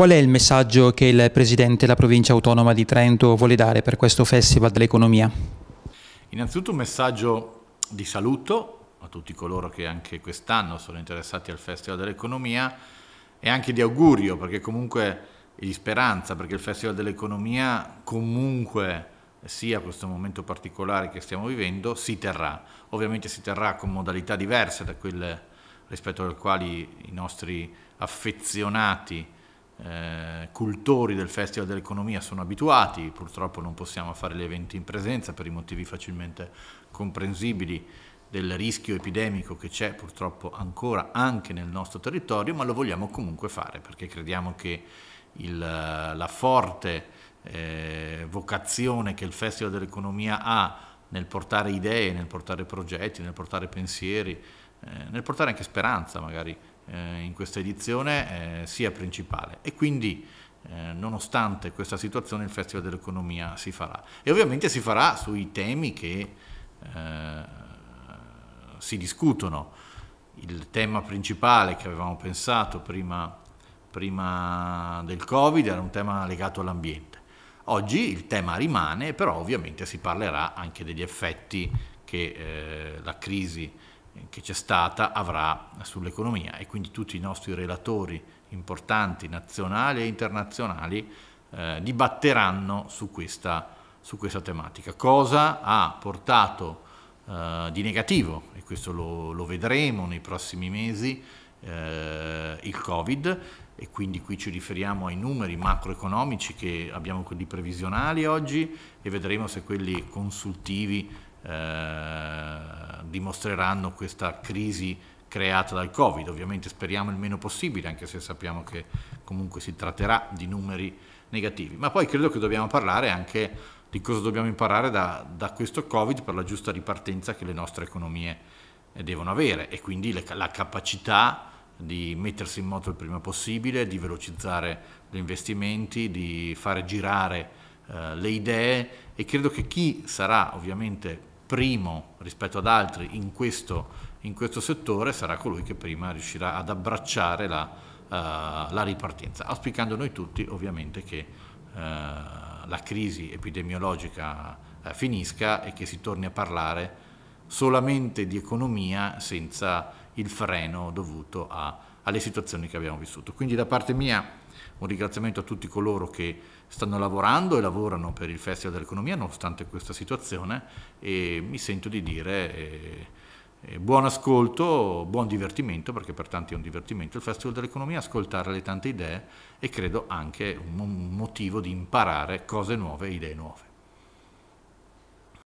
Qual è il messaggio che il Presidente della Provincia Autonoma di Trento vuole dare per questo Festival dell'Economia? Innanzitutto un messaggio di saluto a tutti coloro che anche quest'anno sono interessati al Festival dell'Economia e anche di augurio perché comunque e di speranza perché il Festival dell'Economia comunque sia questo momento particolare che stiamo vivendo si terrà. Ovviamente si terrà con modalità diverse da quelle rispetto alle quali i nostri affezionati eh, cultori del Festival dell'Economia sono abituati, purtroppo non possiamo fare gli eventi in presenza per i motivi facilmente comprensibili del rischio epidemico che c'è purtroppo ancora anche nel nostro territorio, ma lo vogliamo comunque fare perché crediamo che il, la forte eh, vocazione che il Festival dell'Economia ha nel portare idee, nel portare progetti, nel portare pensieri, eh, nel portare anche speranza magari eh, in questa edizione eh, sia principale e quindi eh, nonostante questa situazione il Festival dell'Economia si farà e ovviamente si farà sui temi che eh, si discutono. Il tema principale che avevamo pensato prima, prima del Covid era un tema legato all'ambiente. Oggi il tema rimane, però ovviamente si parlerà anche degli effetti che eh, la crisi che c'è stata avrà sull'economia e quindi tutti i nostri relatori importanti nazionali e internazionali eh, dibatteranno su questa, su questa, tematica. Cosa ha portato eh, di negativo, e questo lo, lo vedremo nei prossimi mesi, eh, il Covid e quindi qui ci riferiamo ai numeri macroeconomici che abbiamo quelli previsionali oggi e vedremo se quelli consultivi eh, dimostreranno questa crisi creata dal Covid. Ovviamente speriamo il meno possibile, anche se sappiamo che comunque si tratterà di numeri negativi. Ma poi credo che dobbiamo parlare anche di cosa dobbiamo imparare da, da questo Covid per la giusta ripartenza che le nostre economie eh, devono avere e quindi le, la capacità di mettersi in moto il prima possibile, di velocizzare gli investimenti, di fare girare eh, le idee e credo che chi sarà ovviamente primo rispetto ad altri in questo, in questo settore sarà colui che prima riuscirà ad abbracciare la, uh, la ripartenza, auspicando noi tutti ovviamente che uh, la crisi epidemiologica uh, finisca e che si torni a parlare solamente di economia senza il freno dovuto a alle situazioni che abbiamo vissuto. Quindi da parte mia un ringraziamento a tutti coloro che stanno lavorando e lavorano per il Festival dell'Economia nonostante questa situazione e mi sento di dire eh, eh buon ascolto, buon divertimento, perché per tanti è un divertimento il Festival dell'Economia, ascoltare le tante idee e credo anche un motivo di imparare cose nuove e idee nuove.